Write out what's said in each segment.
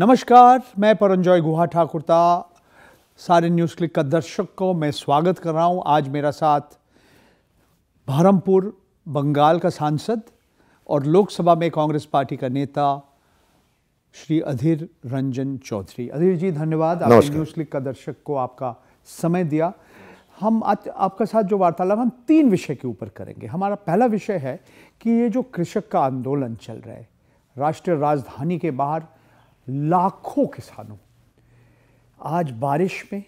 नमस्कार मैं परंजॉय गुहा ठाकुरता सारे न्यूज़ क्लिक का दर्शक को मैं स्वागत कर रहा हूं आज मेरा साथ भरमपुर बंगाल का सांसद और लोकसभा में कांग्रेस पार्टी का नेता श्री अधीर रंजन चौधरी अधीर जी धन्यवाद आपने न्यूज़ क्लिक का दर्शक को आपका समय दिया हम आज आपका साथ जो वार्तालाप हम तीन विषय के ऊपर करेंगे हमारा पहला विषय है कि ये जो कृषक का आंदोलन चल रहा है राष्ट्रीय राजधानी के बाहर लाखों किसानों आज बारिश में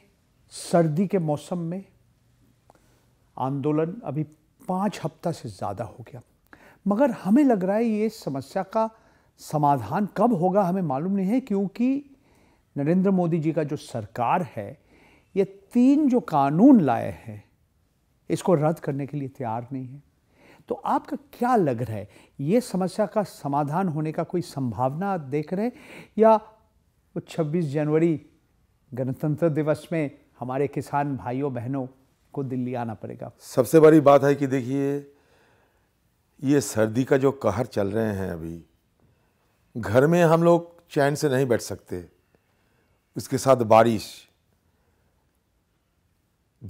सर्दी के मौसम में आंदोलन अभी पाँच हफ्ता से ज़्यादा हो गया मगर हमें लग रहा है ये समस्या का समाधान कब होगा हमें मालूम नहीं है क्योंकि नरेंद्र मोदी जी का जो सरकार है ये तीन जो कानून लाए हैं इसको रद्द करने के लिए तैयार नहीं है तो आपका क्या लग रहा है ये समस्या का समाधान होने का कोई संभावना देख रहे हैं या वो 26 जनवरी गणतंत्र दिवस में हमारे किसान भाइयों बहनों को दिल्ली आना पड़ेगा सबसे बड़ी बात है कि देखिए ये सर्दी का जो कहर चल रहे हैं अभी घर में हम लोग चैन से नहीं बैठ सकते उसके साथ बारिश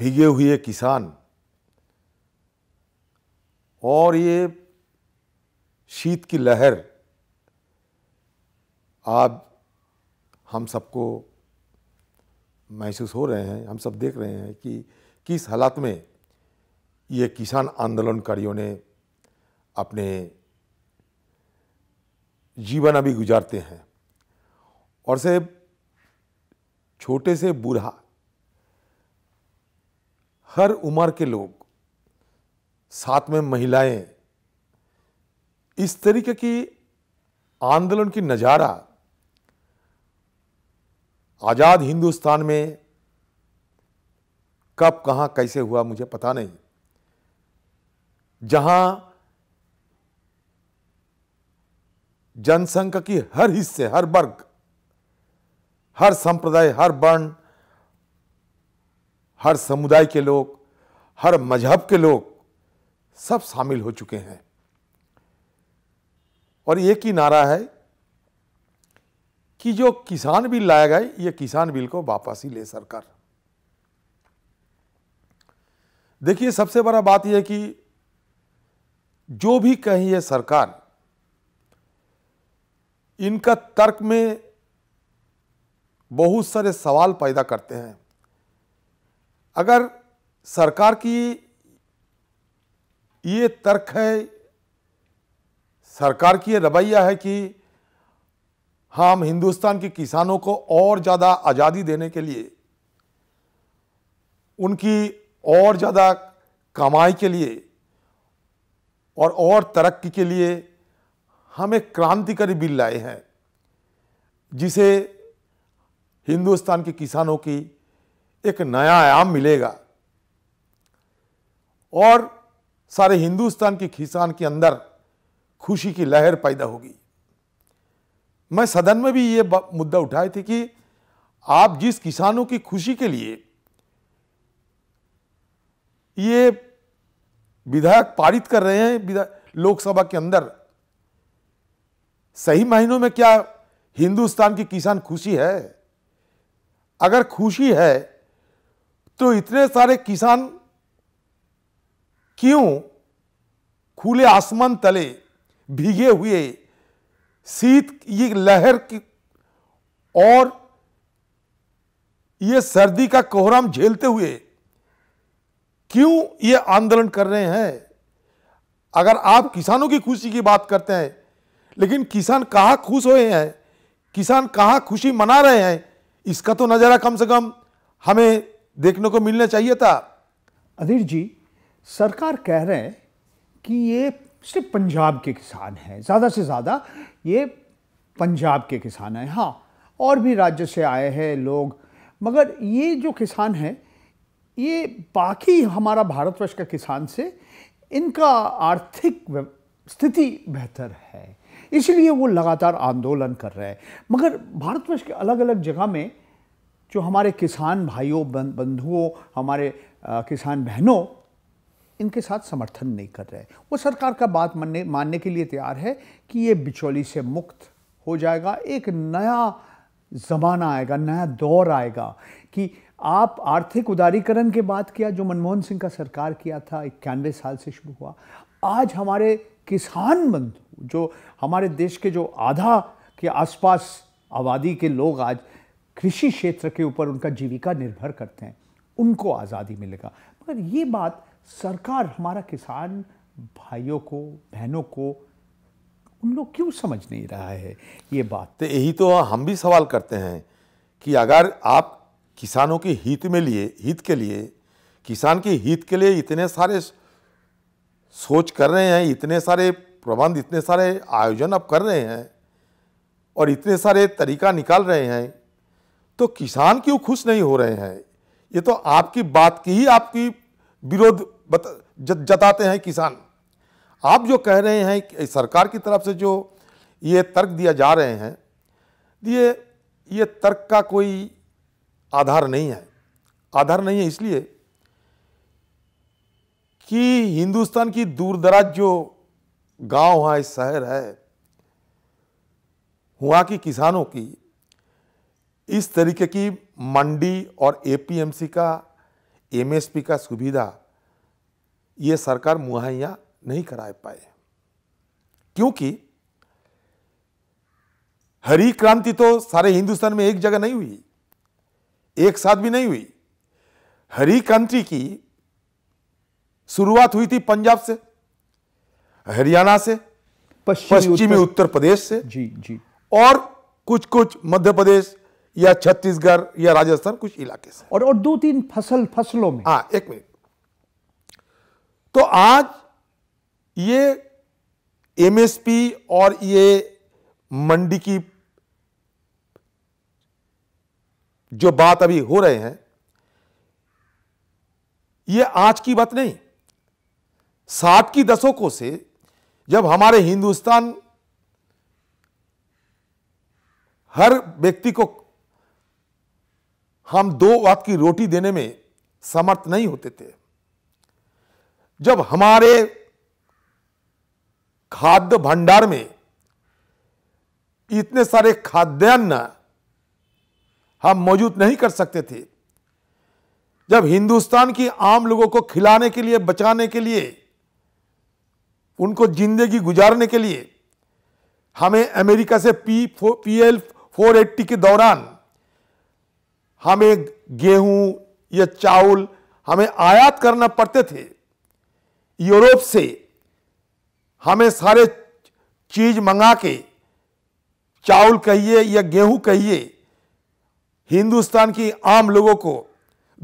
भीगे हुए किसान और ये शीत की लहर आज हम सबको महसूस हो रहे हैं हम सब देख रहे हैं कि किस हालात में ये किसान आंदोलनकारियों ने अपने जीवन अभी गुजारते हैं और से छोटे से बूढ़ा हर उम्र के लोग साथ में महिलाएं इस तरीके की आंदोलन की नज़ारा आज़ाद हिंदुस्तान में कब कहाँ कैसे हुआ मुझे पता नहीं जहाँ जनसंख्या की हर हिस्से हर वर्ग हर संप्रदाय हर वर्ण हर समुदाय के लोग हर मजहब के लोग सब शामिल हो चुके हैं और एक ही नारा है कि जो किसान बिल लाया गया ये किसान बिल को वापस ही ले सरकार देखिए सबसे बड़ा बात यह कि जो भी कही है सरकार इनका तर्क में बहुत सारे सवाल पैदा करते हैं अगर सरकार की ये तर्क है सरकार की रवैया है कि हम हिंदुस्तान के किसानों को और ज़्यादा आज़ादी देने के लिए उनकी और ज़्यादा कमाई के लिए और और तरक्की के लिए हम एक क्रांतिकारी बिल लाए हैं जिसे हिंदुस्तान के किसानों की एक नया आयाम मिलेगा और सारे हिंदुस्तान की खिसान के अंदर खुशी की लहर पैदा होगी मैं सदन में भी ये मुद्दा उठाए थे कि आप जिस किसानों की खुशी के लिए ये विधायक पारित कर रहे हैं लोकसभा के अंदर सही महीनों में क्या हिंदुस्तान की किसान खुशी है अगर खुशी है तो इतने सारे किसान क्यों खुले आसमान तले भीगे हुए शीत ये लहर की और ये सर्दी का कोहराम झेलते हुए क्यों ये आंदोलन कर रहे हैं अगर आप किसानों की खुशी की बात करते हैं लेकिन किसान कहाँ खुश हुए हैं किसान कहाँ खुशी मना रहे हैं इसका तो नज़ारा कम से कम हमें देखने को मिलना चाहिए था अधीर जी सरकार कह रहे हैं कि ये सिर्फ पंजाब के किसान हैं ज़्यादा से ज़्यादा ये पंजाब के किसान हैं हाँ और भी राज्य से आए हैं लोग मगर ये जो किसान हैं ये बाकी हमारा भारतवर्ष का किसान से इनका आर्थिक स्थिति बेहतर है इसलिए वो लगातार आंदोलन कर रहे हैं मगर भारतवर्ष के अलग अलग जगह में जो हमारे किसान भाइयों बंधुओं हमारे किसान बहनों इनके साथ समर्थन नहीं कर रहे वो सरकार का बात मानने मानने के लिए तैयार है कि ये बिचौली से मुक्त हो जाएगा एक नया ज़माना आएगा नया दौर आएगा कि आप आर्थिक उदारीकरण के बाद किया जो मनमोहन सिंह का सरकार किया था इक्यानवे साल से शुरू हुआ आज हमारे किसान बंधु जो हमारे देश के जो आधा के आसपास आबादी के लोग आज कृषि क्षेत्र के ऊपर उनका जीविका निर्भर करते हैं उनको आज़ादी मिलेगा मगर ये बात सरकार हमारा किसान भाइयों को बहनों को उन लोग क्यों समझ नहीं रहा है ये बात तो यही तो हम भी सवाल करते हैं कि अगर आप किसानों के हित में लिए हित के लिए किसान के हित के लिए इतने सारे सोच कर रहे हैं इतने सारे प्रबंध इतने सारे आयोजन आप कर रहे हैं और इतने सारे तरीका निकाल रहे हैं तो किसान क्यों खुश नहीं हो रहे हैं ये तो आपकी बात की ही आपकी विरोध जताते हैं किसान आप जो कह रहे हैं कि सरकार की तरफ से जो ये तर्क दिया जा रहे हैं ये ये तर्क का कोई आधार नहीं है आधार नहीं है इसलिए कि हिंदुस्तान की दूरदराज जो गांव है शहर है वहाँ की किसानों की इस तरीके की मंडी और एपीएमसी का एमएसपी का सुविधा ये सरकार मुहैया नहीं करा पाए क्योंकि हरी क्रांति तो सारे हिंदुस्तान में एक जगह नहीं हुई एक साथ भी नहीं हुई हरी क्रांति की शुरुआत हुई थी पंजाब से हरियाणा से पश्चिमी उत्तर प्रदेश से जी जी और कुछ कुछ मध्य प्रदेश या छत्तीसगढ़ या राजस्थान कुछ इलाके से और और दो तीन फसल फसलों में हाँ एक मिनट तो आज ये एमएसपी और ये मंडी की जो बात अभी हो रहे हैं ये आज की बात नहीं साठ की दशकों से जब हमारे हिंदुस्तान हर व्यक्ति को हम दो वक्त की रोटी देने में समर्थ नहीं होते थे जब हमारे खाद्य भंडार में इतने सारे खाद्यान्न हम मौजूद नहीं कर सकते थे जब हिंदुस्तान की आम लोगों को खिलाने के लिए बचाने के लिए उनको जिंदगी गुजारने के लिए हमें अमेरिका से पी फो पी एल फोर एट्टी के दौरान हमें गेहूं या चावल हमें आयात करना पड़ते थे यूरोप से हमें सारे चीज मंगा के चावल कहिए या गेहूं कहिए हिंदुस्तान की आम लोगों को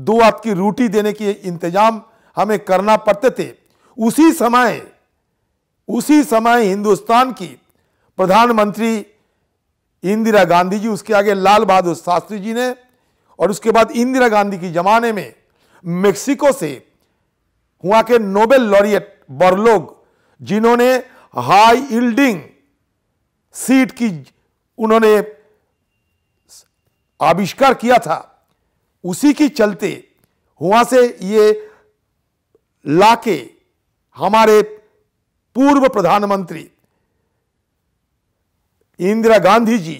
दो की रोटी देने के इंतजाम हमें करना पड़ते थे उसी समय उसी समय हिंदुस्तान की प्रधानमंत्री इंदिरा गांधी जी उसके आगे लाल बहादुर शास्त्री जी ने और उसके बाद इंदिरा गांधी की जमाने में मेक्सिको से वहां के नोबेल लॉरियट बर्लोग जिन्होंने हाई इल्डिंग सीट की उन्होंने आविष्कार किया था उसी की चलते हुआ से ये लाके हमारे पूर्व प्रधानमंत्री इंदिरा गांधी जी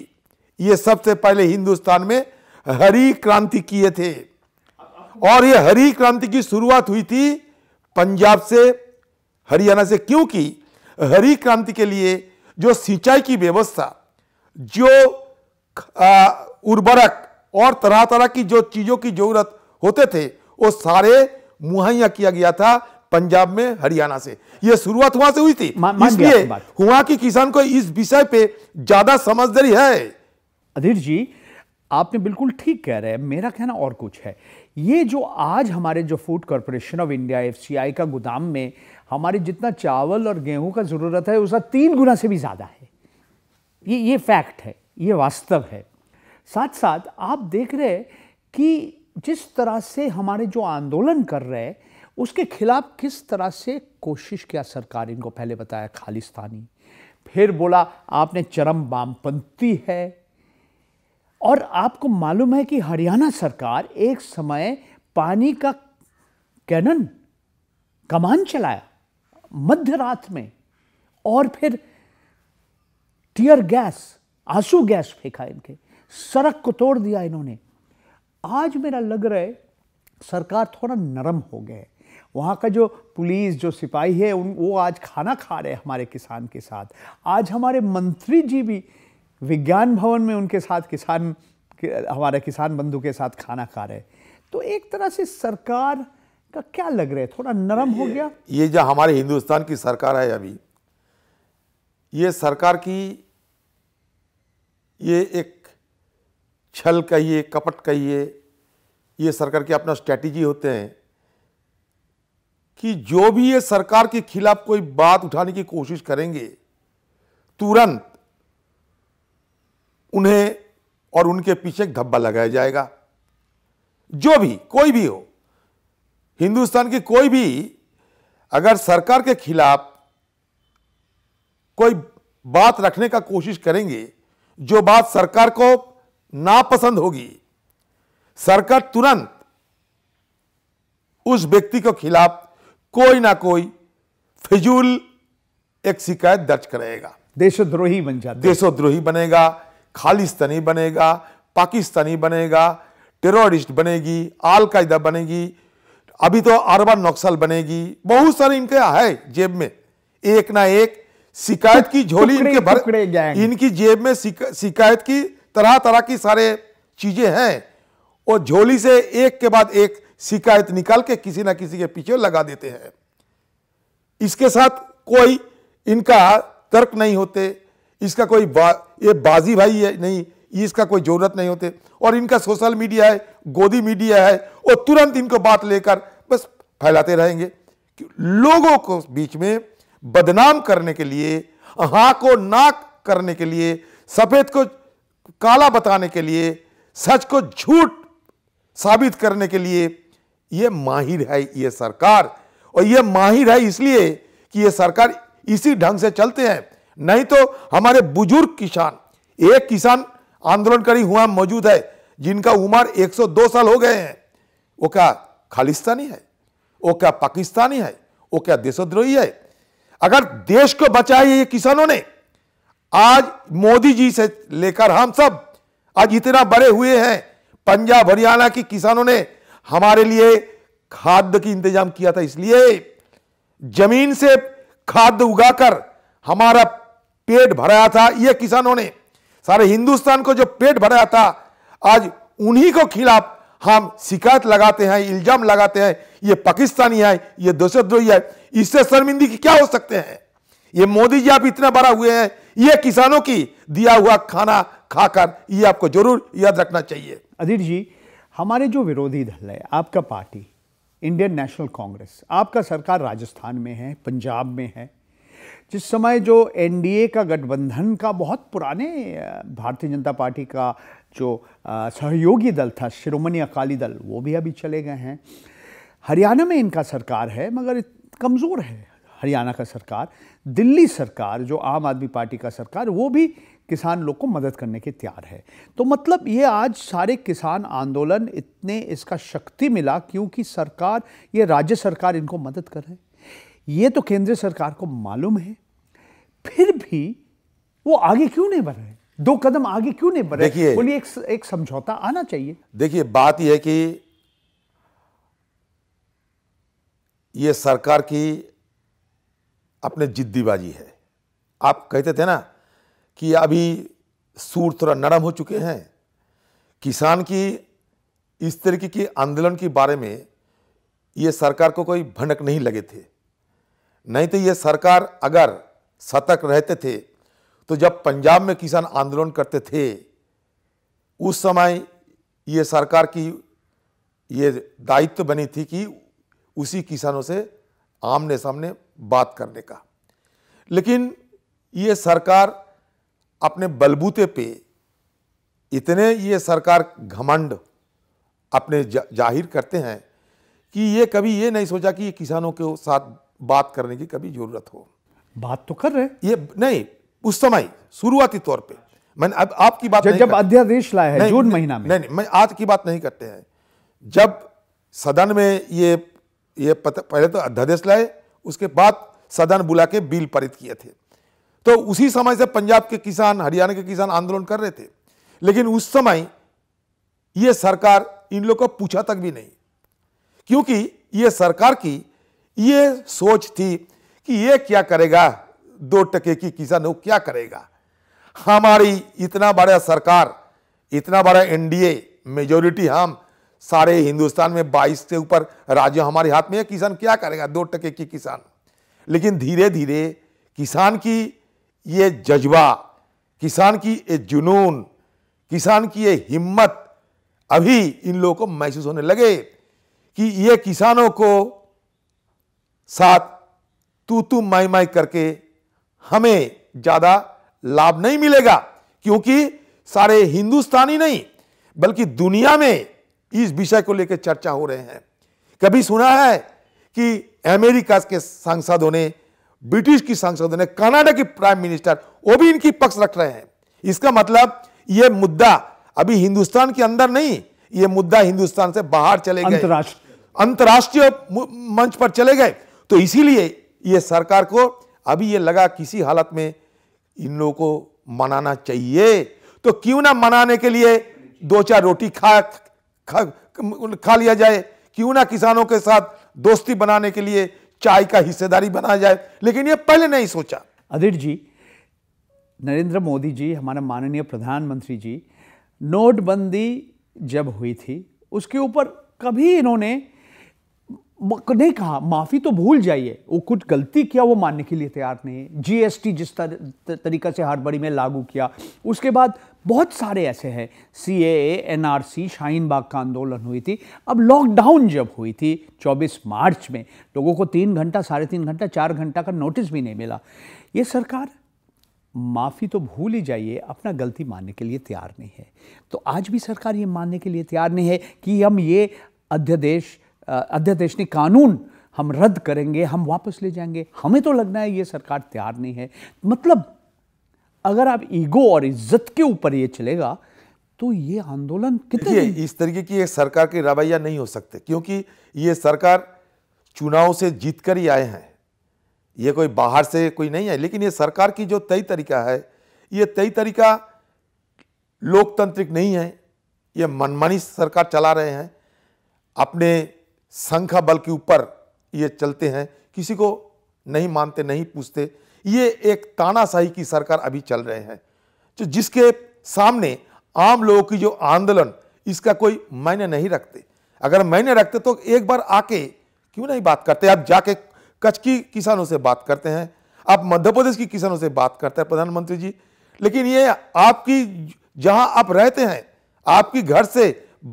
ये सबसे पहले हिंदुस्तान में हरी क्रांति किए थे और ये हरी क्रांति की शुरुआत हुई थी पंजाब से हरियाणा से क्योंकि हरी क्रांति के लिए जो सिंचाई की व्यवस्था जो उर्वरक और तरह तरह की जो चीज़ों की जरूरत होते थे वो सारे मुहैया किया गया था पंजाब में हरियाणा से यह शुरुआत वहां से हुई थी इसलिए वहां की किसान को इस विषय पे ज्यादा समझदारी है अधीर जी आपने बिल्कुल ठीक कह रहे हैं मेरा कहना और कुछ है ये जो आज हमारे जो Food Corporation of India F का गोदाम में हमारे जितना चावल और गेहूं का ज़रूरत है उसका तीन गुना से भी ज़्यादा है ये ये फैक्ट है ये वास्तव है साथ साथ आप देख रहे हैं कि जिस तरह से हमारे जो आंदोलन कर रहे हैं उसके खिलाफ किस तरह से कोशिश किया सरकार इनको पहले बताया खालिस्तानी फिर बोला आपने चरम वामपंथी है और आपको मालूम है कि हरियाणा सरकार एक समय पानी का कैनन कमान चलाया मध्य रात में और फिर टीयर गैस आंसू गैस फेंका इनके सड़क को तोड़ दिया इन्होंने आज मेरा लग रहा है सरकार थोड़ा नरम हो गए वहाँ का जो पुलिस जो सिपाही है उन वो आज खाना खा रहे हैं हमारे किसान के साथ आज हमारे मंत्री जी भी विज्ञान भवन में उनके साथ किसान हमारे किसान बंधु के साथ खाना खा रहे तो एक तरह से सरकार का क्या लग रहा है थोड़ा नरम हो गया ये जो हमारे हिंदुस्तान की सरकार है अभी ये सरकार की ये एक छल कहिए कपट कहिए ये सरकार के अपना स्ट्रैटेजी होते हैं कि जो भी ये सरकार के खिलाफ कोई बात उठाने की कोशिश करेंगे तुरंत उन्हें और उनके पीछे धब्बा लगाया जाएगा जो भी कोई भी हो हिंदुस्तान की कोई भी अगर सरकार के खिलाफ कोई बात रखने का कोशिश करेंगे जो बात सरकार को नापसंद होगी सरकार तुरंत उस व्यक्ति के खिलाफ कोई ना कोई फिजूल एक शिकायत दर्ज कराएगा देशद्रोही बन जाता देशद्रोही बनेगा खालिस्तानी बनेगा पाकिस्तानी बनेगा टेररिस्ट बनेगी अलकायदा बनेगी अभी तो अरबन नक्सल बनेगी बहुत सारे इनके है जेब में एक ना एक शिकायत की झोली इनके भर इनकी जेब में शिकायत की तरह तरह की सारे चीजें हैं और झोली से एक के बाद एक शिकायत निकाल के किसी ना किसी के पीछे लगा देते हैं इसके साथ कोई इनका तर्क नहीं होते इसका कोई बा, ये बाजी भाई है नहीं इसका कोई जरूरत नहीं होते और इनका सोशल मीडिया है गोदी मीडिया है और तुरंत इनको बात लेकर बस फैलाते रहेंगे लोगों को बीच में बदनाम करने के लिए हा को नाक करने के लिए सफ़ेद को काला बताने के लिए सच को झूठ साबित करने के लिए यह माहिर है यह सरकार और यह माहिर है इसलिए कि यह सरकार इसी ढंग से चलते हैं नहीं तो हमारे बुजुर्ग किसान एक किसान आंदोलनकारी हुआ मौजूद है जिनका उम्र 102 साल हो गए हैं वो क्या खालिस्तानी है वो क्या पाकिस्तानी है वो क्या देशद्रोही है अगर देश को बचाए ये किसानों ने आज मोदी जी से लेकर हम सब आज इतना बड़े हुए हैं पंजाब हरियाणा की किसानों ने हमारे लिए खाद्य की इंतजाम किया था इसलिए जमीन से खाद्य उगाकर हमारा पेट भराया था ये किसानों ने सारे हिंदुस्तान को जो पेट भराया था आज उन्हीं को खिलाफ हम शिकायत लगाते हैं इल्जाम लगाते हैं ये पाकिस्तानी है ये दहशतद्रोही है इससे शर्मिंदगी की क्या हो सकते हैं ये मोदी जी आप इतना बड़ा हुए हैं ये किसानों की दिया हुआ खाना खाकर ये आपको जरूर याद रखना चाहिए अधीर जी हमारे जो विरोधी दल है आपका पार्टी इंडियन नेशनल कांग्रेस आपका सरकार राजस्थान में है पंजाब में है जिस समय जो एनडीए का गठबंधन का बहुत पुराने भारतीय जनता पार्टी का जो सहयोगी दल था शिरोमणि अकाली दल वो भी अभी चले गए हैं हरियाणा में इनका सरकार है मगर कमज़ोर है हरियाणा का सरकार दिल्ली सरकार जो आम आदमी पार्टी का सरकार वो भी किसान लोग को मदद करने के तैयार है तो मतलब ये आज सारे किसान आंदोलन इतने इसका शक्ति मिला क्योंकि सरकार ये राज्य सरकार इनको मदद कर रहे ये तो केंद्र सरकार को मालूम है फिर भी वो आगे क्यों नहीं बढ़ रहे दो कदम आगे क्यों नहीं बढ़ रहे बोलिए एक, एक समझौता आना चाहिए देखिए बात यह है कि ये सरकार की अपने जिद्दीबाजी है आप कहते थे ना कि अभी सूर थोड़ा नरम हो चुके हैं किसान की इस तरीके की आंदोलन के बारे में ये सरकार को कोई भनक नहीं लगे थे नहीं तो ये सरकार अगर सतर्क रहते थे तो जब पंजाब में किसान आंदोलन करते थे उस समय ये सरकार की ये दायित्व बनी थी कि उसी किसानों से आमने सामने बात करने का लेकिन ये सरकार अपने बलबूते पे इतने ये सरकार घमंड अपने जा, जाहिर करते हैं कि ये कभी ये नहीं सोचा कि ये किसानों के साथ बात करने की कभी ज़रूरत हो बात तो कर रहे ये नहीं उस समय शुरुआती तौर पे मैंने अब आपकी बात जब, अध्यादेश लाया है जून महीना में नहीं नहीं मैं आज की बात नहीं करते हैं जब सदन में ये ये पहले तो अध्यादेश लाए उसके बाद सदन बुला के बिल पारित किए थे तो उसी समय से पंजाब के किसान हरियाणा के किसान आंदोलन कर रहे थे लेकिन उस समय ये सरकार इन लोग को पूछा तक भी नहीं क्योंकि ये सरकार की ये सोच थी कि ये क्या करेगा दो टके की किसान वो क्या करेगा हमारी इतना बड़ा सरकार इतना बड़ा एनडीए मेजोरिटी हम सारे हिंदुस्तान में 22 से ऊपर राज्य हमारे हाथ में है किसान क्या करेगा दो टके की किसान लेकिन धीरे धीरे किसान की ये जज्बा किसान की ये जुनून किसान की ये हिम्मत अभी इन लोगों को महसूस होने लगे कि ये किसानों को साथ तू तू माई माई करके हमें ज़्यादा लाभ नहीं मिलेगा क्योंकि सारे हिंदुस्तानी नहीं बल्कि दुनिया में इस विषय को लेकर चर्चा हो रहे हैं कभी सुना है कि अमेरिका के सांसदों ने ब्रिटिश की सांसदों ने कनाडा की प्राइम मिनिस्टर वो भी इनकी पक्ष रख रहे हैं इसका मतलब ये मुद्दा अभी हिंदुस्तान के अंदर नहीं ये मुद्दा हिंदुस्तान से बाहर चले गए अंतर्राष्ट्रीय मंच पर चले गए तो इसीलिए ये सरकार को अभी ये लगा किसी हालत में इन लोगों को मनाना चाहिए तो क्यों ना मनाने के लिए दो चार रोटी खा खा, खा लिया जाए क्यों ना किसानों के साथ दोस्ती बनाने के लिए चाय का हिस्सेदारी बनाया जाए लेकिन ये पहले नहीं सोचा अधीर जी नरेंद्र मोदी जी हमारे माननीय प्रधानमंत्री जी नोटबंदी जब हुई थी उसके ऊपर कभी इन्होंने नहीं कहा माफ़ी तो भूल जाइए वो कुछ गलती किया वो मानने के लिए तैयार नहीं है जीएसटी जिस तर, तर, तरीका से हड़बड़ी में लागू किया उसके बाद बहुत सारे ऐसे हैं C A N R C Shaheen Bagh का आंदोलन हुई थी अब लॉकडाउन जब हुई थी 24 मार्च में लोगों को तीन घंटा साढ़े तीन घंटा चार घंटा का नोटिस भी नहीं मिला ये सरकार माफ़ी तो भूल ही जाइए अपना गलती मानने के लिए तैयार नहीं है तो आज भी सरकार ये मानने के लिए तैयार नहीं है कि हम ये अध्यादेश अध्यादेश कानून हम रद्द करेंगे हम वापस ले जाएंगे हमें तो लगना है ये सरकार तैयार नहीं है मतलब अगर आप ईगो और इज्जत के ऊपर ये चलेगा तो ये आंदोलन कितने इस तरीके की एक सरकार के रवैया नहीं हो सकते क्योंकि ये सरकार चुनाव से जीत कर ही आए हैं ये कोई बाहर से कोई नहीं है लेकिन ये सरकार की जो तय तरीका है ये तय तरीका लोकतांत्रिक नहीं है ये मनमानी सरकार चला रहे हैं अपने संख्या बल के ऊपर ये चलते हैं किसी को नहीं मानते नहीं पूछते ये एक तानाशाही की सरकार अभी चल रहे हैं जो तो जिसके सामने आम लोगों की जो आंदोलन इसका कोई मायने नहीं रखते अगर मायने रखते तो एक बार आके क्यों नहीं बात करते आप जाके कच्छ की किसानों से बात करते हैं आप मध्य प्रदेश की किसानों से बात करते हैं प्रधानमंत्री जी लेकिन ये आपकी जहां आप रहते हैं आपकी घर से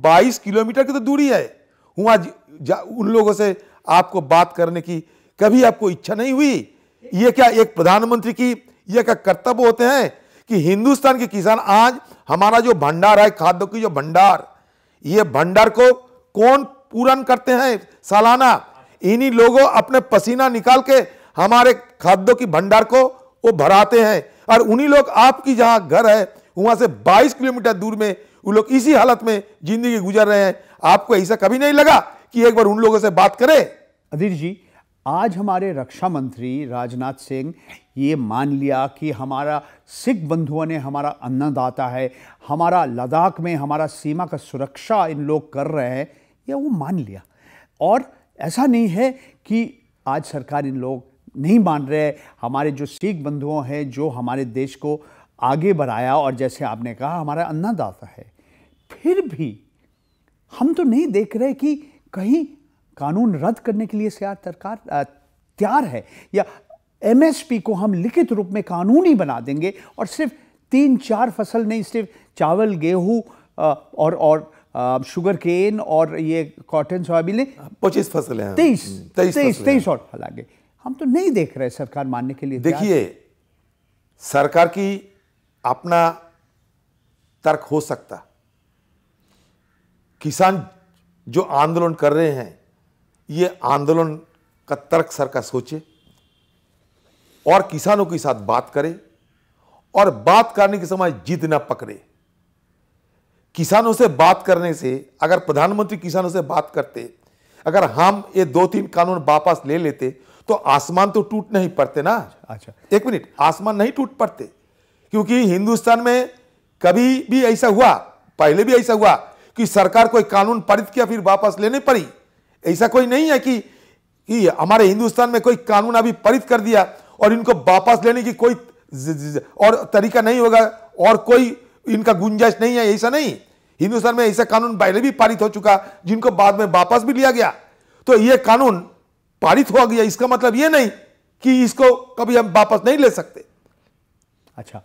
22 किलोमीटर की तो दूरी है हुआ उन लोगों से आपको बात करने की कभी आपको इच्छा नहीं हुई ये क्या एक प्रधानमंत्री की ये क्या कर्तव्य होते हैं कि हिंदुस्तान के किसान आज हमारा जो भंडार है खाद्यों की जो भंडार ये भंडार को कौन पूरा करते हैं सालाना इन्हीं लोगों अपने पसीना निकाल के हमारे खाद्यों की भंडार को वो भराते हैं और उन्हीं लोग आपकी जहां घर है वहां से 22 किलोमीटर दूर में वो लोग इसी हालत में ज़िंदगी गुजर रहे हैं आपको ऐसा कभी नहीं लगा कि एक बार उन लोगों से बात करें अधीर जी आज हमारे रक्षा मंत्री राजनाथ सिंह ये मान लिया कि हमारा सिख बंधुओं ने हमारा अन्नदाता है हमारा लद्दाख में हमारा सीमा का सुरक्षा इन लोग कर रहे हैं यह वो मान लिया और ऐसा नहीं है कि आज सरकार इन लोग नहीं मान रहे हमारे जो सिख बंधुओं हैं जो हमारे देश को आगे बढ़ाया और जैसे आपने कहा हमारा अन्नदाता है फिर भी हम तो नहीं देख रहे कि कहीं कानून रद्द करने के लिए सरकार तैयार है या एमएसपी को हम लिखित रूप में कानूनी बना देंगे और सिर्फ तीन चार फसल नहीं सिर्फ चावल गेहूँ और और शुगर केन और ये कॉटन सोयाबीन पच्चीस फसल है हम्म, तेईस तेईस तेईस तेईस और फल आगे हम तो नहीं देख रहे सरकार मानने के लिए देखिए सरकार की अपना तर्क हो सकता किसान जो आंदोलन कर रहे हैं ये आंदोलन का तर्क सर का सोचे और किसानों के साथ बात करे और बात करने के समय जिद न पकड़े किसानों से बात करने से अगर प्रधानमंत्री किसानों से बात करते अगर हम ये दो तीन कानून वापस ले लेते तो आसमान तो टूट नहीं पड़ते ना अच्छा एक मिनट आसमान नहीं टूट पड़ते क्योंकि हिंदुस्तान में कभी भी ऐसा हुआ पहले भी ऐसा हुआ कि सरकार कोई कानून पारित किया फिर वापस लेने पड़ी ऐसा कोई नहीं है कि कि हमारे हिंदुस्तान में कोई कानून अभी पारित कर दिया और इनको वापस लेने की कोई और तरीका नहीं होगा और कोई इनका गुंजाइश नहीं है ऐसा नहीं हिंदुस्तान में ऐसा कानून पहले भी पारित हो चुका जिनको बाद में वापस भी लिया गया तो ये कानून पारित हो गया इसका मतलब ये नहीं कि इसको कभी हम वापस नहीं ले सकते अच्छा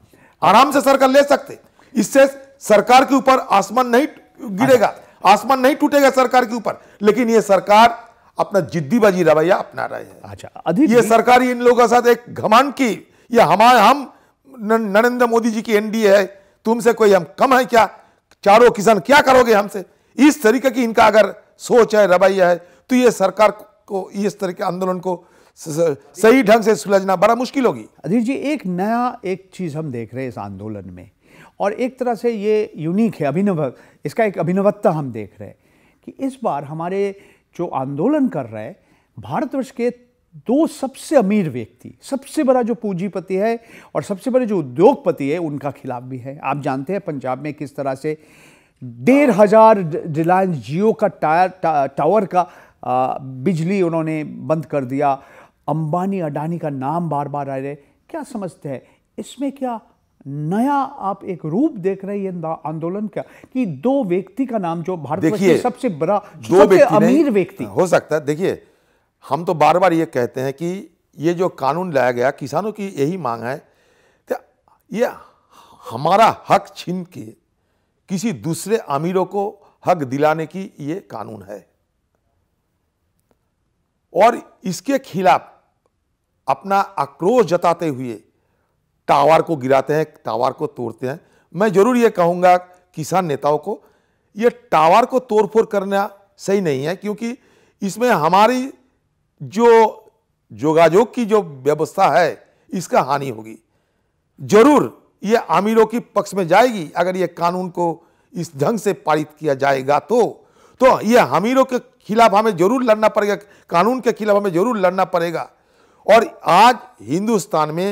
आराम से सरकार ले सकते इससे सरकार के ऊपर आसमान नहीं गिरेगा आसमान नहीं टूटेगा सरकार के ऊपर लेकिन ये सरकार अपना जिद्दीबाजी रवैया अपना रहे हैं अच्छा ये सरकार इन लोगों के साथ एक घमान की ये हमारे हम नरेंद्र मोदी जी की एनडीए है तुमसे कोई हम कम है क्या चारों किसान क्या करोगे हमसे इस तरीके की इनका अगर सोच है रवैया है तो ये सरकार को इस तरह के आंदोलन को सही ढंग से सुलझना बड़ा मुश्किल होगी अधीर जी एक नया एक चीज़ हम देख रहे हैं इस आंदोलन में और एक तरह से ये यूनिक है अभिनव इसका एक अभिनवत्ता हम देख रहे हैं कि इस बार हमारे जो आंदोलन कर रहे हैं भारतवर्ष के दो सबसे अमीर व्यक्ति सबसे बड़ा जो पूंजीपति है और सबसे बड़े जो उद्योगपति है उनका खिलाफ भी है आप जानते हैं पंजाब में किस तरह से डेढ़ हजार रिलायंस जियो का टायर टा, टावर का आ, बिजली उन्होंने बंद कर दिया अंबानी अडानी का नाम बार बार आ रहे क्या समझते हैं इसमें क्या नया आप एक रूप देख रहे हैं आंदोलन का कि दो व्यक्ति का नाम जो भारत देखिए सबसे बड़ा दो सबसे अमीर व्यक्ति हो सकता है देखिए हम तो बार बार ये कहते हैं कि ये जो कानून लाया गया किसानों की यही मांग है तो ये हमारा हक छीन के किसी दूसरे अमीरों को हक दिलाने की ये कानून है और इसके खिलाफ अपना आक्रोश जताते हुए टावर को गिराते हैं टावर को तोड़ते हैं मैं जरूर ये कहूँगा किसान नेताओं को ये टावर को तोड़फोड़ करना सही नहीं है क्योंकि इसमें हमारी जो जोगाजोग की जो व्यवस्था है इसका हानि होगी जरूर ये आमिरों की पक्ष में जाएगी अगर ये कानून को इस ढंग से पारित किया जाएगा तो तो ये हमीरों के खिलाफ हमें जरूर लड़ना पड़ेगा कानून के खिलाफ हमें जरूर लड़ना पड़ेगा और आज हिंदुस्तान में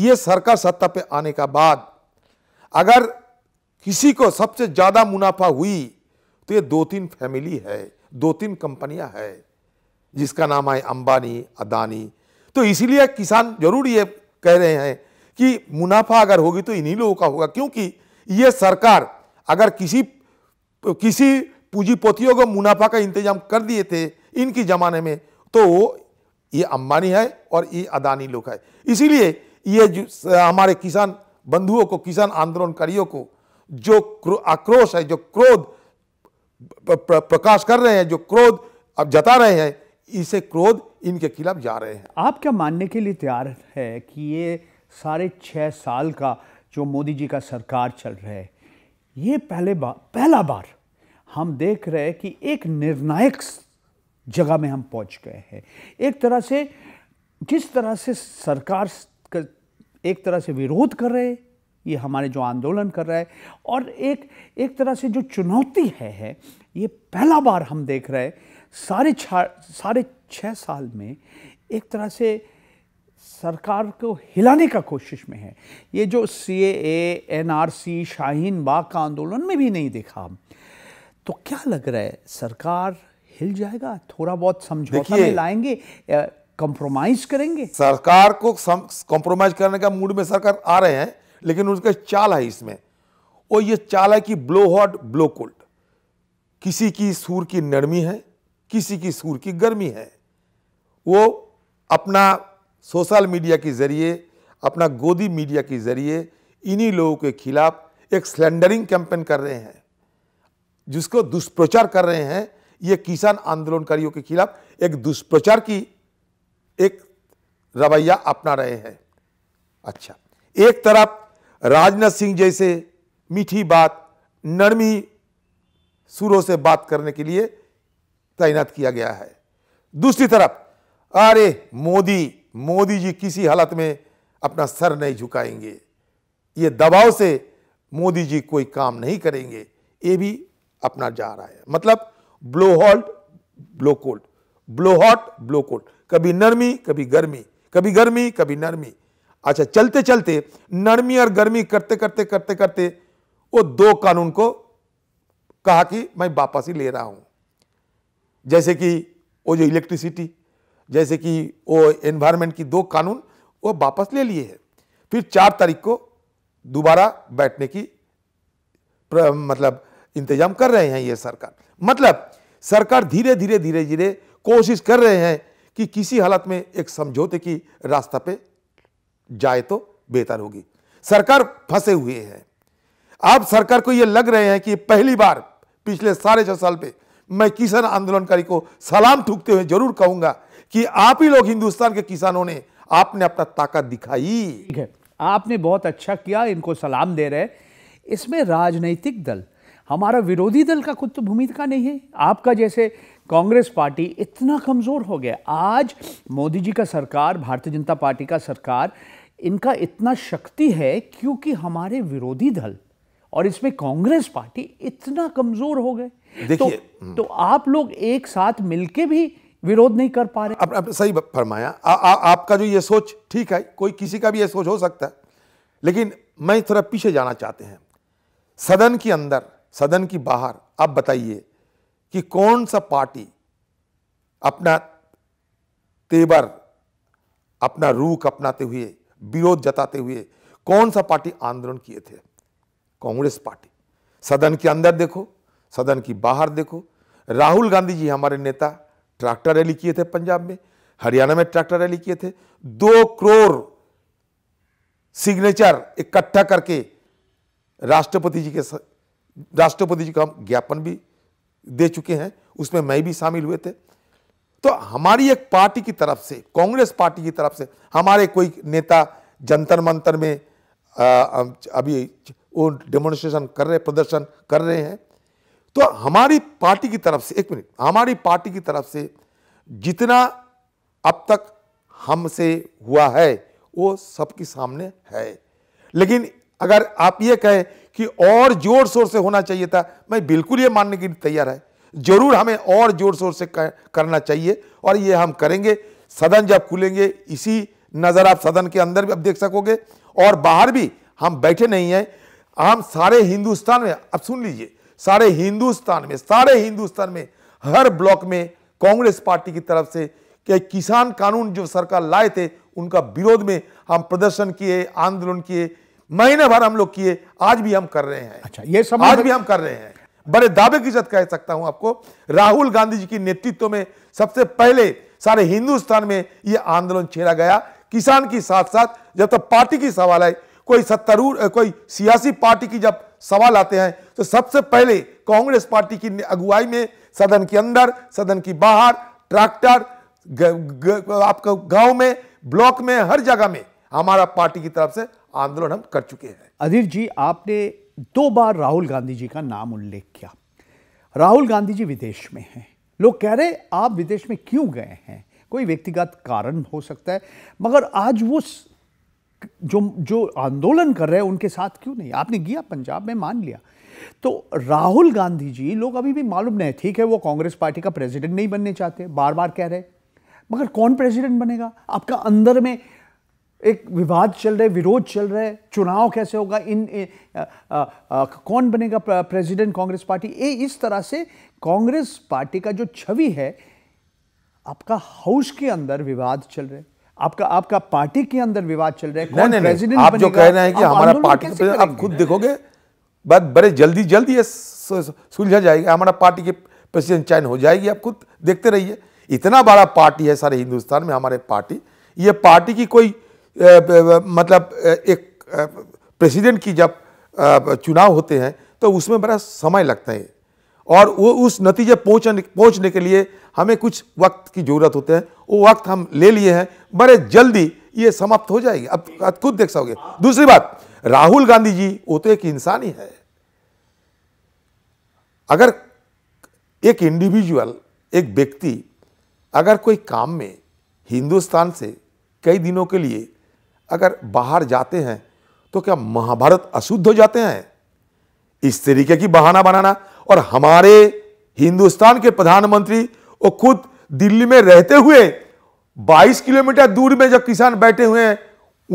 ये सरकार सत्ता पे आने का बाद अगर किसी को सबसे ज़्यादा मुनाफा हुई तो ये दो तीन फैमिली है दो तीन कंपनियां है जिसका नाम है अंबानी अदानी तो इसीलिए किसान जरूर ये कह रहे हैं कि मुनाफा अगर होगी तो इन्हीं लोगों का होगा क्योंकि ये सरकार अगर किसी किसी पूंजीपोतियों को मुनाफा का इंतजाम कर दिए थे इनकी ज़माने में तो वो ये अंबानी है और ये अदानी लोग है इसीलिए ये हमारे किसान बंधुओं को किसान आंदोलनकारियों को जो आक्रोश है जो क्रोध प्रकाश कर रहे हैं जो क्रोध अब जता रहे हैं इसे क्रोध इनके खिलाफ जा रहे हैं आप क्या मानने के लिए तैयार है कि ये साढ़े छः साल का जो मोदी जी का सरकार चल रहा है ये पहले बार पहला बार हम देख रहे हैं कि एक निर्णायक जगह में हम पहुंच गए हैं एक तरह से जिस तरह से सरकार एक तरह से विरोध कर रहे ये हमारे जो आंदोलन कर रहा है और एक एक तरह से जो चुनौती है है ये पहला बार हम देख रहे हैं सारे छा साढ़े छः साल में एक तरह से सरकार को हिलाने का कोशिश में है ये जो C A N R C Shaheen Bagh का आंदोलन में भी नहीं देखा हम तो क्या लग रहा है सरकार हिल जाएगा थोड़ा बहुत समझौता लाएंगे कॉम्प्रोमाइज करेंगे सरकार को कॉम्प्रोमाइज करने का मूड में सरकार आ रहे हैं लेकिन उनका चाल है इसमें और ये चाल है कि ब्लो हॉट ब्लो कोल्ड किसी की सूर की नरमी है किसी की सूर की गर्मी है वो अपना सोशल मीडिया के ज़रिए अपना गोदी मीडिया के ज़रिए इन्हीं लोगों के खिलाफ एक स्लेंडरिंग कैंपेन कर रहे हैं जिसको दुष्प्रचार कर रहे हैं ये किसान आंदोलनकारियों के खिलाफ एक दुष्प्रचार की एक रवैया अपना रहे हैं अच्छा एक तरफ राजनाथ सिंह जैसे मीठी बात नरमी सुरों से बात करने के लिए तैनात किया गया है दूसरी तरफ अरे मोदी मोदी जी किसी हालत में अपना सर नहीं झुकाएंगे ये दबाव से मोदी जी कोई काम नहीं करेंगे ये भी अपना जा रहा है मतलब blow hot blow cold blow hot blow cold कभी नरमी कभी गर्मी कभी गर्मी कभी नरमी अच्छा चलते चलते नरमी और गर्मी करते करते करते करते वो दो कानून को कहा कि मैं वापस ही ले रहा हूँ जैसे कि वो जो इलेक्ट्रिसिटी जैसे कि वो एनवायरनमेंट की दो कानून वो वापस ले लिए हैं फिर चार तारीख को दोबारा बैठने की मतलब इंतजाम कर रहे हैं ये सरकार मतलब सरकार धीरे धीरे धीरे धीरे कोशिश कर रहे हैं कि किसी हालत में एक समझौते की रास्ता पे जाए तो बेहतर होगी सरकार फंसे हुए हैं आप सरकार को ये लग रहे हैं कि पहली बार पिछले साढ़े छः साल पे मैं किसान आंदोलनकारी को सलाम ठूकते हुए जरूर कहूंगा कि आप ही लोग हिंदुस्तान के किसानों ने आपने अपना ताकत दिखाई ठीक है आपने बहुत अच्छा किया इनको सलाम दे रहे इसमें राजनीतिक दल हमारा विरोधी दल का कुछ तो भूमिका नहीं है आपका जैसे कांग्रेस पार्टी इतना कमज़ोर हो गया आज मोदी जी का सरकार भारतीय जनता पार्टी का सरकार इनका इतना शक्ति है क्योंकि हमारे विरोधी दल और इसमें कांग्रेस पार्टी इतना कमज़ोर हो गए तो, हम्म। तो आप लोग एक साथ मिलके भी विरोध नहीं कर पा रहे आप, आप सही फरमाया आ, आ, आपका जो ये सोच ठीक है कोई किसी का भी ये सोच हो सकता है लेकिन मैं थोड़ा पीछे जाना चाहते हैं सदन के अंदर सदन की बाहर आप बताइए कि कौन सा पार्टी अपना तेवर अपना रूख अपनाते हुए विरोध जताते हुए कौन सा पार्टी आंदोलन किए थे कांग्रेस पार्टी सदन के अंदर देखो सदन की बाहर देखो राहुल गांधी जी हमारे नेता ट्रैक्टर रैली किए थे पंजाब में हरियाणा में ट्रैक्टर रैली किए थे दो करोड़ सिग्नेचर इकट्ठा करके राष्ट्रपति जी के राष्ट्रपति जी का हम ज्ञापन भी दे चुके हैं उसमें मैं भी शामिल हुए थे तो हमारी एक पार्टी की तरफ से कांग्रेस पार्टी की तरफ से हमारे कोई नेता जंतर मंतर में आ, अभी वो डेमोन्स्ट्रेशन कर रहे प्रदर्शन कर रहे हैं तो हमारी पार्टी की तरफ से एक मिनट हमारी पार्टी की तरफ से जितना अब तक हमसे हुआ है वो सबके सामने है लेकिन अगर आप ये कहें कि और जोर शोर से होना चाहिए था मैं बिल्कुल ये मानने के लिए तैयार है ज़रूर हमें और जोर शोर से करना चाहिए और ये हम करेंगे सदन जब खुलेंगे इसी नज़र आप सदन के अंदर भी आप देख सकोगे और बाहर भी हम बैठे नहीं हैं हम सारे हिंदुस्तान में आप सुन लीजिए सारे हिंदुस्तान में सारे हिंदुस्तान में हर ब्लॉक में कांग्रेस पार्टी की तरफ से कि किसान कानून जो सरकार लाए थे उनका विरोध में हम प्रदर्शन किए आंदोलन किए महीने भर हम लोग किए आज भी हम कर रहे हैं अच्छा ये सब आज मतलब भी हम कर रहे हैं बड़े दावे की इज्जत कह सकता हूं आपको राहुल गांधी जी की नेतृत्व में सबसे पहले सारे हिंदुस्तान में ये आंदोलन छेड़ा गया किसान की साथ साथ जब तक तो पार्टी की सवाल आए कोई सत्तारूढ़ कोई सियासी पार्टी की जब सवाल आते हैं तो सबसे पहले कांग्रेस पार्टी की अगुवाई में सदन के अंदर सदन की बाहर ट्रैक्टर आपका गांव में ब्लॉक में हर जगह में हमारा पार्टी की तरफ से आंदोलन हम कर चुके हैं अधीर जी आपने दो बार राहुल गांधी जी का नाम उल्लेख किया राहुल गांधी जी विदेश में हैं लोग कह रहे आप विदेश में क्यों गए हैं कोई व्यक्तिगत कारण हो सकता है मगर आज वो जो जो आंदोलन कर रहे हैं उनके साथ क्यों नहीं आपने किया पंजाब में मान लिया तो राहुल गांधी जी लोग अभी भी मालूम नहीं ठीक है वो कांग्रेस पार्टी का प्रेसिडेंट नहीं बनने चाहते बार बार कह रहे मगर कौन प्रेसिडेंट बनेगा आपका अंदर में एक विवाद चल रहे विरोध चल रहे चुनाव कैसे होगा इन ए, आ, आ, आ, कौन बनेगा प्रेसिडेंट कांग्रेस पार्टी ए इस तरह से कांग्रेस पार्टी का जो छवि है आपका हाउस के अंदर विवाद चल रहा है आपका आपका पार्टी के अंदर विवाद चल रहा है कौन प्रेसिडेंट आप जो कह रहे हैं कि हमारा पार्टी आप खुद देखोगे बात बड़े जल्दी जल्दी सुलझा जाएगा हमारा पार्टी के प्रेसिडेंट चयन हो जाएगी आप खुद देखते रहिए इतना बड़ा पार्टी है सारे हिंदुस्तान में हमारे पार्टी ये पार्टी की कोई मतलब एक प्रेसिडेंट की जब चुनाव होते हैं तो उसमें बड़ा समय लगता है और वो उस नतीजे पहुँचने पहुँचने के लिए हमें कुछ वक्त की ज़रूरत होते हैं वो वक्त हम ले लिए हैं बड़े जल्दी ये समाप्त हो जाएगी अब खुद देख सकोगे दूसरी बात राहुल गांधी जी वो तो एक इंसान ही है अगर एक इंडिविजुअल एक व्यक्ति अगर कोई काम में हिंदुस्तान से कई दिनों के लिए अगर बाहर जाते हैं तो क्या महाभारत अशुद्ध हो जाते हैं इस तरीके की बहाना बनाना और हमारे हिंदुस्तान के प्रधानमंत्री वो खुद दिल्ली में रहते हुए 22 किलोमीटर दूर में जब किसान बैठे हुए हैं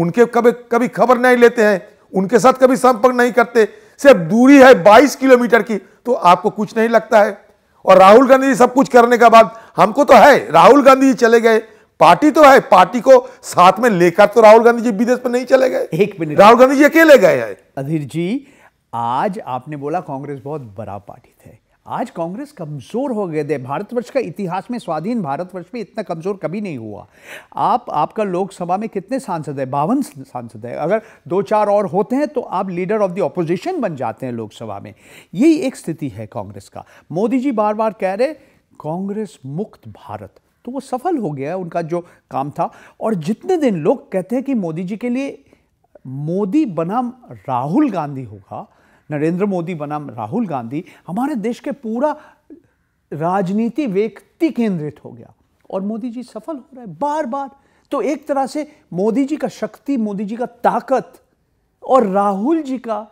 उनके कभी कभी खबर नहीं लेते हैं उनके साथ कभी संपर्क नहीं करते सिर्फ दूरी है 22 किलोमीटर की तो आपको कुछ नहीं लगता है और राहुल गांधी सब कुछ करने के बाद हमको तो है राहुल गांधी चले गए पार्टी तो है पार्टी को साथ में लेकर तो राहुल गांधी जी विदेश पर नहीं चले गए एक मिनट राहुल गांधी जी अकेले गए हैं अधीर जी आज आपने बोला कांग्रेस बहुत बड़ा पार्टी थे आज कांग्रेस कमज़ोर हो गए थे भारतवर्ष का इतिहास में स्वाधीन भारतवर्ष में इतना कमज़ोर कभी नहीं हुआ आप आपका लोकसभा में कितने सांसद है बावन सांसद है अगर दो चार और होते हैं तो आप लीडर ऑफ द ऑपोजिशन बन जाते हैं लोकसभा में यही एक स्थिति है कांग्रेस का मोदी जी बार बार कह रहे कांग्रेस मुक्त भारत तो वो सफल हो गया उनका जो काम था और जितने दिन लोग कहते हैं कि मोदी जी के लिए मोदी बनाम राहुल गांधी होगा नरेंद्र मोदी बनाम राहुल गांधी हमारे देश के पूरा राजनीति व्यक्ति केंद्रित हो गया और मोदी जी सफल हो रहे हैं बार बार तो एक तरह से मोदी जी का शक्ति मोदी जी का ताकत और राहुल जी का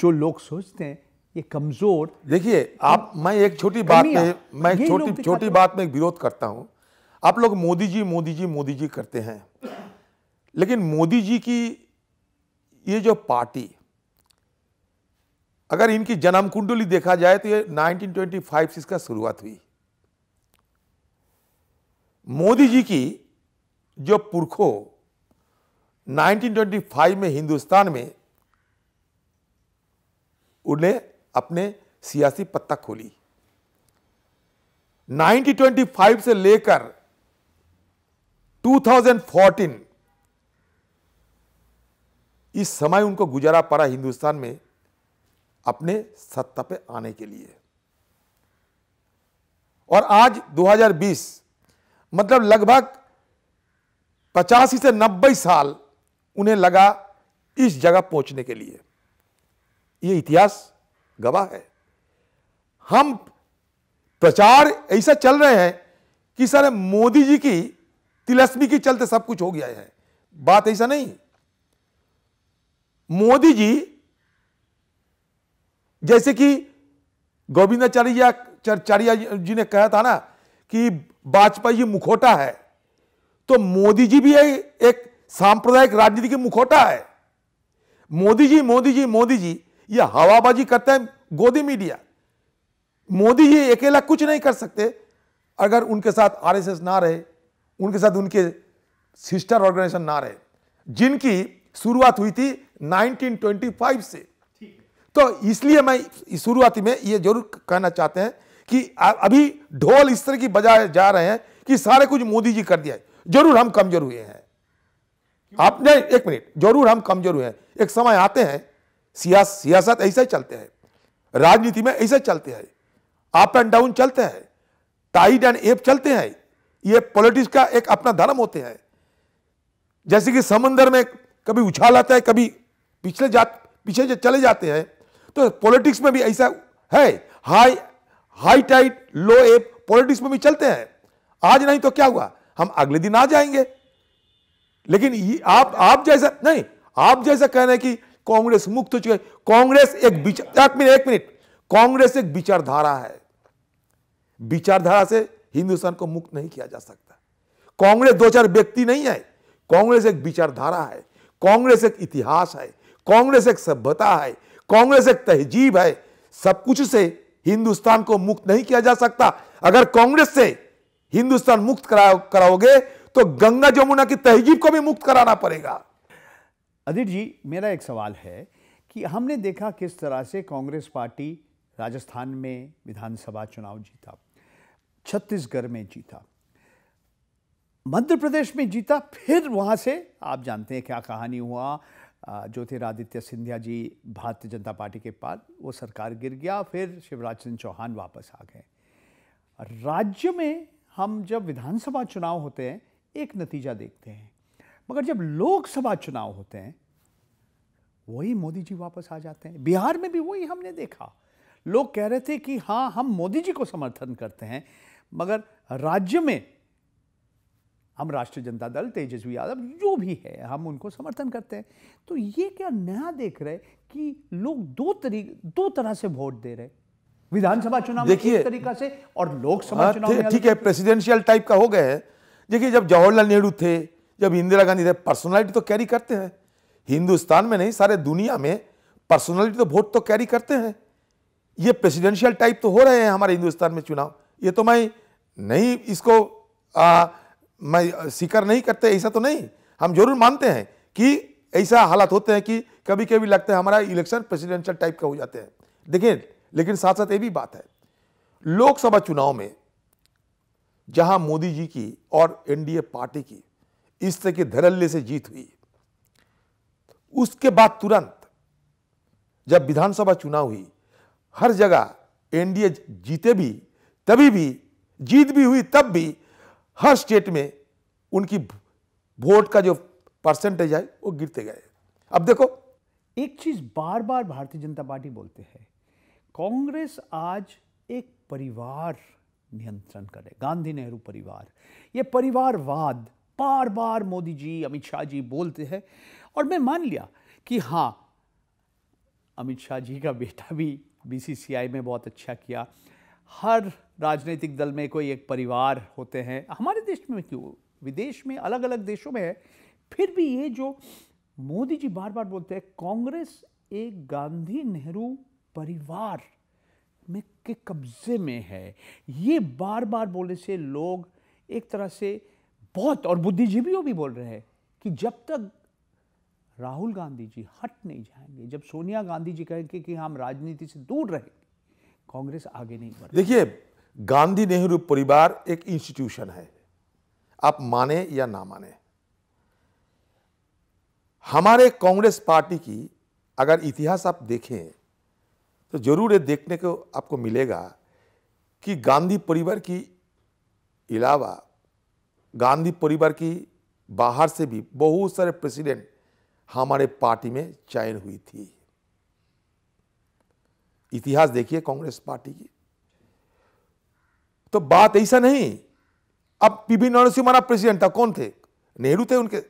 जो लोग सोचते हैं ये कमजोर देखिए आप मैं एक छोटी बात में मैं एक छोटी छोटी बात में एक विरोध करता हूं आप लोग मोदी जी मोदी जी मोदी जी करते हैं लेकिन मोदी जी की ये जो पार्टी अगर इनकी जन्म कुंडली देखा जाए तो ये 1925 से इसका शुरुआत हुई मोदी जी की जो पुरखों 1925 में हिंदुस्तान में उन्हें अपने सियासी पत्ता खोली 1925 से लेकर 2014 इस समय उनको गुजारा पड़ा हिंदुस्तान में अपने सत्ता पे आने के लिए और आज 2020 मतलब लगभग पचासी से नब्बे साल उन्हें लगा इस जगह पहुंचने के लिए ये इतिहास गवाह है हम प्रचार ऐसा चल रहे हैं कि सर मोदी जी की तिलस्मी के चलते सब कुछ हो गया है बात ऐसा नहीं मोदी जी जैसे कि गोविंदाचार्य चार्य जी ने कहा था ना कि वाजपेयी जी मुखोटा है तो मोदी जी भी एक सांप्रदायिक राजनीति की मुखोटा है मोदी जी मोदी जी मोदी जी ये हवाबाजी करता है गोदी मीडिया मोदी जी अकेला कुछ नहीं कर सकते अगर उनके साथ आरएसएस ना रहे उनके साथ उनके सिस्टर ऑर्गेनाइजेशन ना रहे जिनकी शुरुआत हुई थी 1925 से तो इसलिए मैं शुरुआती में ये जरूर कहना चाहते हैं कि अभी ढोल इस तरह की बजाए जा रहे हैं कि सारे कुछ मोदी जी कर दिया है जरूर हम कमजोर हुए हैं आपने एक मिनट जरूर हम कमजोर हुए हैं एक समय आते हैं सियास, सियासत ऐसा ही चलते हैं राजनीति में ऐसे चलते हैं अप एंड डाउन चलते हैं टाइड एंड एप चलते हैं ये पॉलिटिक्स का एक अपना धर्म होते हैं जैसे कि समंदर में कभी उछाल आता है कभी पिछले जा पीछे चले जाते हैं तो पॉलिटिक्स में भी ऐसा है high high tide low ebb politics में भी चलते हैं आज नहीं तो क्या हुआ हम अगले दिन आ जाएंगे लेकिन आप आप जैसा नहीं आप जैसा कह रहे हैं कि कांग्रेस मुक्त हो चुके कांग्रेस एक विचार एक मिनट एक मिनट कांग्रेस एक विचारधारा है विचारधारा से हिंदुस्तान को मुक्त नहीं किया जा सकता कांग्रेस दो चार व्यक्ति नहीं है कांग्रेस एक विचारधारा है कांग्रेस एक इतिहास है कांग्रेस एक सभ्यता है कांग्रेस एक तहजीब है सब कुछ से हिंदुस्तान को मुक्त नहीं किया जा सकता अगर कांग्रेस से हिंदुस्तान मुक्त करा कराओगे तो गंगा जमुना की तहजीब को भी मुक्त कराना पड़ेगा अधीर जी मेरा एक सवाल है कि हमने देखा किस तरह से कांग्रेस पार्टी राजस्थान में विधानसभा चुनाव जीता छत्तीसगढ़ में जीता मध्य प्रदेश में जीता फिर वहाँ से आप जानते हैं क्या कहानी हुआ ज्योतिरादित्य सिंधिया जी भारतीय जनता पार्टी के पास वो सरकार गिर गया फिर शिवराज सिंह चौहान वापस आ गए राज्य में हम जब विधानसभा चुनाव होते हैं एक नतीजा देखते हैं मगर जब लोकसभा चुनाव होते हैं वही मोदी जी वापस आ जाते हैं बिहार में भी वही हमने देखा लोग कह रहे थे कि हाँ हम मोदी जी को समर्थन करते हैं मगर राज्य में हम राष्ट्रीय जनता दल तेजस्वी यादव जो भी है हम उनको समर्थन करते हैं तो ये क्या नया देख रहे कि लोग दो तरीके दो तरह से वोट दे रहे विधानसभा चुनाव देखिए तरीका से और लोकसभा हाँ, चुनाव ठीक है प्रेसिडेंशियल टाइप का हो गया है देखिए जब जवाहरलाल नेहरू थे जब इंदिरा गांधी थे पर्सनैलिटी तो कैरी करते हैं हिंदुस्तान में नहीं सारे दुनिया में पर्सनैलिटी तो वोट तो कैरी करते हैं ये प्रेसिडेंशियल टाइप तो हो रहे हैं हमारे हिंदुस्तान में चुनाव ये तो मैं नहीं इसको आ, मैं स्वीकार नहीं करते ऐसा तो नहीं हम जरूर मानते हैं कि ऐसा हालात होते हैं कि कभी कभी लगता है हमारा इलेक्शन प्रेसिडेंशियल टाइप का हो जाते हैं देखिए लेकिन साथ साथ ये भी बात है लोकसभा चुनाव में जहां मोदी जी की और एनडीए पार्टी की इस तरह के धड़ल्ले से जीत हुई उसके बाद तुरंत जब विधानसभा चुनाव हुई हर जगह एनडीए जीते भी तभी भी जीत भी हुई तब भी हर स्टेट में उनकी वोट का जो परसेंटेज है वो गिरते गए अब देखो एक चीज बार बार भारतीय जनता पार्टी बोलते हैं कांग्रेस आज एक परिवार नियंत्रण करे गांधी नेहरू परिवार ये परिवारवाद बार बार मोदी जी अमित शाह जी बोलते हैं और मैं मान लिया कि हाँ अमित शाह जी का बेटा भी बीसीसीआई में बहुत अच्छा किया हर राजनीतिक दल में कोई एक परिवार होते हैं हमारे देश में क्यों विदेश में अलग अलग देशों में है फिर भी ये जो मोदी जी बार बार बोलते हैं कांग्रेस एक गांधी नेहरू परिवार में के कब्जे में है ये बार बार बोलने से लोग एक तरह से बहुत और बुद्धिजीवियों भी बोल रहे हैं कि जब तक राहुल गांधी जी हट नहीं जाएंगे जब सोनिया गांधी जी कहेंगे कि हम राजनीति से दूर रहेंगे कांग्रेस आगे नहीं बढ़ देखिए गांधी नेहरू परिवार एक इंस्टीट्यूशन है आप माने या ना माने हमारे कांग्रेस पार्टी की अगर इतिहास आप देखें तो जरूर ये देखने को आपको मिलेगा कि गांधी परिवार की अलावा गांधी परिवार की बाहर से भी बहुत सारे प्रेसिडेंट हमारे पार्टी में चयन हुई थी इतिहास देखिए कांग्रेस पार्टी की तो बात ऐसा नहीं अब पीवी नरसिंह हमारा प्रेसिडेंट था कौन थे नेहरू थे उनके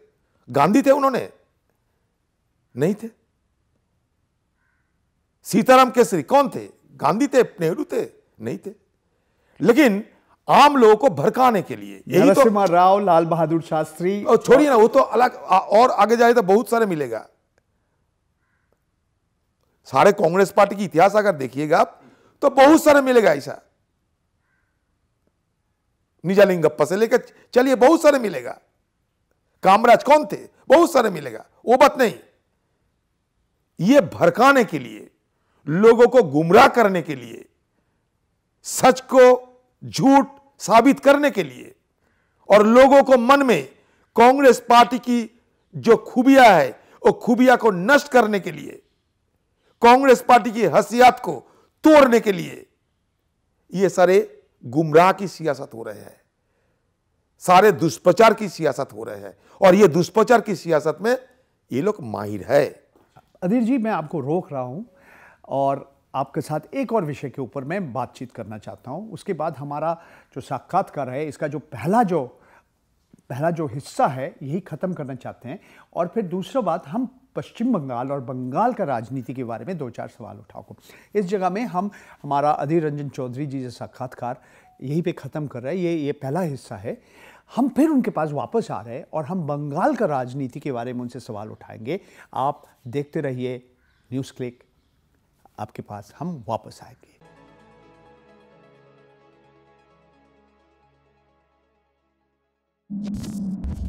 गांधी थे उन्होंने नहीं थे सीताराम केसरी कौन थे गांधी थे नेहरू थे नहीं थे लेकिन आम लोगों को भड़काने के लिए यही तो राव लाल बहादुर शास्त्री और छोड़िए ना वो तो अलग और आगे जाए तो बहुत सारे मिलेगा सारे कांग्रेस पार्टी की इतिहास अगर देखिएगा आप तो बहुत सारे मिलेगा ऐसा निजालिंगप्पा से लेकर चलिए बहुत सारे मिलेगा कामराज कौन थे बहुत सारे मिलेगा वो बात नहीं ये भड़काने के लिए लोगों को गुमराह करने के लिए सच को झूठ साबित करने के लिए और लोगों को मन में कांग्रेस पार्टी की जो खूबियां है वो खूबियां को नष्ट करने के लिए कांग्रेस पार्टी की हसियात को तोड़ने के लिए ये सारे गुमराह की सियासत हो रहे हैं सारे दुष्प्रचार की सियासत हो रहे हैं और ये दुष्प्रचार की सियासत में ये लोग माहिर है अधीर जी मैं आपको रोक रहा हूं और आपके साथ एक और विषय के ऊपर मैं बातचीत करना चाहता हूँ उसके बाद हमारा जो साक्षात्कार है इसका जो पहला जो पहला जो हिस्सा है यही ख़त्म करना चाहते हैं और फिर दूसरा बात हम पश्चिम बंगाल और बंगाल का राजनीति के बारे में दो चार सवाल उठाओ इस जगह में हम हमारा अधीर रंजन चौधरी जी से साक्षात्कार यहीं पे ख़त्म कर रहे हैं ये ये पहला हिस्सा है हम फिर उनके पास वापस आ रहे हैं और हम बंगाल का राजनीति के बारे में उनसे सवाल उठाएंगे आप देखते रहिए न्यूज़ क्लिक आपके पास हम वापस आएंगे you